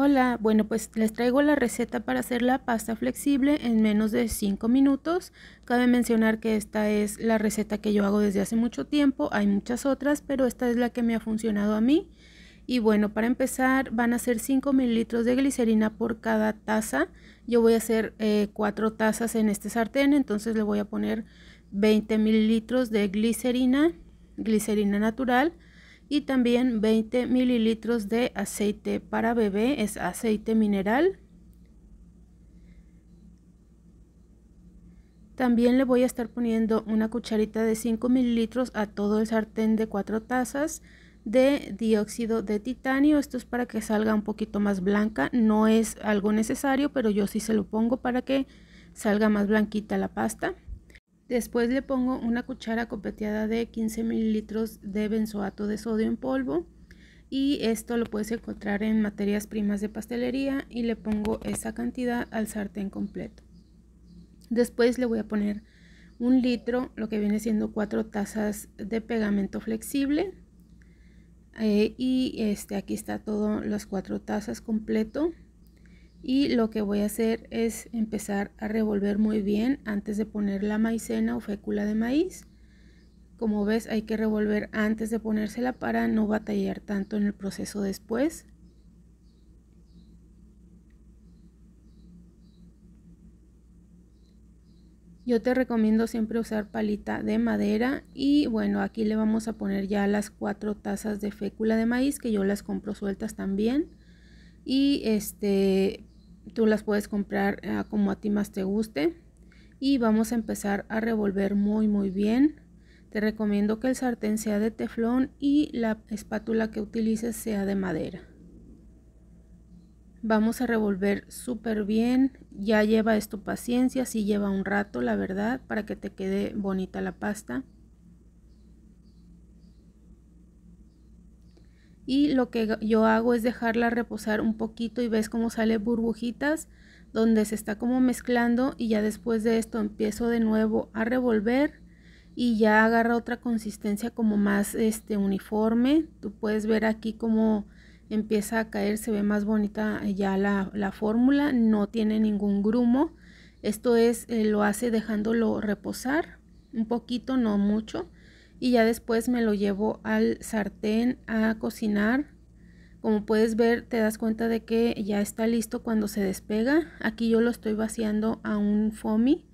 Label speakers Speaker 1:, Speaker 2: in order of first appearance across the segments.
Speaker 1: Hola, bueno pues les traigo la receta para hacer la pasta flexible en menos de 5 minutos. Cabe mencionar que esta es la receta que yo hago desde hace mucho tiempo, hay muchas otras, pero esta es la que me ha funcionado a mí. Y bueno, para empezar van a ser 5 mililitros de glicerina por cada taza. Yo voy a hacer 4 eh, tazas en este sartén, entonces le voy a poner 20 mililitros de glicerina, glicerina natural y también 20 mililitros de aceite para bebé, es aceite mineral. También le voy a estar poniendo una cucharita de 5 mililitros a todo el sartén de 4 tazas de dióxido de titanio. Esto es para que salga un poquito más blanca. No es algo necesario, pero yo sí se lo pongo para que salga más blanquita la pasta. Después le pongo una cuchara copeteada de 15 mililitros de benzoato de sodio en polvo y esto lo puedes encontrar en materias primas de pastelería y le pongo esa cantidad al sartén completo. Después le voy a poner un litro, lo que viene siendo cuatro tazas de pegamento flexible. Eh, y este, aquí está todo las cuatro tazas completo y lo que voy a hacer es empezar a revolver muy bien antes de poner la maicena o fécula de maíz. Como ves hay que revolver antes de ponérsela para no batallar tanto en el proceso después. Yo te recomiendo siempre usar palita de madera y bueno aquí le vamos a poner ya las cuatro tazas de fécula de maíz que yo las compro sueltas también y este Tú las puedes comprar eh, como a ti más te guste. Y vamos a empezar a revolver muy muy bien. Te recomiendo que el sartén sea de teflón y la espátula que utilices sea de madera. Vamos a revolver súper bien. Ya lleva esto paciencia, si sí lleva un rato la verdad para que te quede bonita la pasta. y lo que yo hago es dejarla reposar un poquito y ves cómo sale burbujitas donde se está como mezclando y ya después de esto empiezo de nuevo a revolver y ya agarra otra consistencia como más este uniforme tú puedes ver aquí como empieza a caer se ve más bonita ya la, fórmula no tiene ningún grumo esto es eh, lo hace dejándolo reposar un poquito no mucho y ya después me lo llevo al sartén a cocinar. Como puedes ver te das cuenta de que ya está listo cuando se despega. Aquí yo lo estoy vaciando a un foamy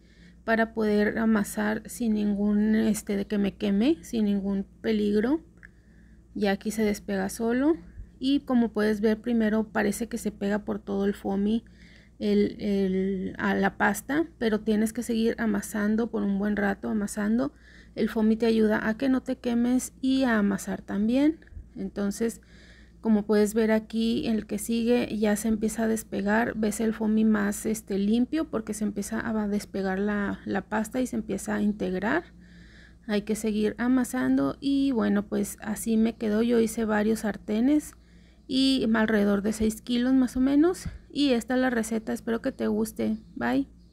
Speaker 1: para poder amasar sin ningún, este, de que me queme, sin ningún peligro. Ya aquí se despega solo y como puedes ver primero parece que se pega por todo el foamy el, el, a la pasta, pero tienes que seguir amasando por un buen rato, amasando el foamy te ayuda a que no te quemes y a amasar también. Entonces, como puedes ver aquí, el que sigue ya se empieza a despegar. Ves el FOMI más este, limpio porque se empieza a despegar la, la pasta y se empieza a integrar. Hay que seguir amasando y bueno, pues así me quedó. Yo hice varios sartenes y alrededor de 6 kilos más o menos. Y esta es la receta, espero que te guste. Bye.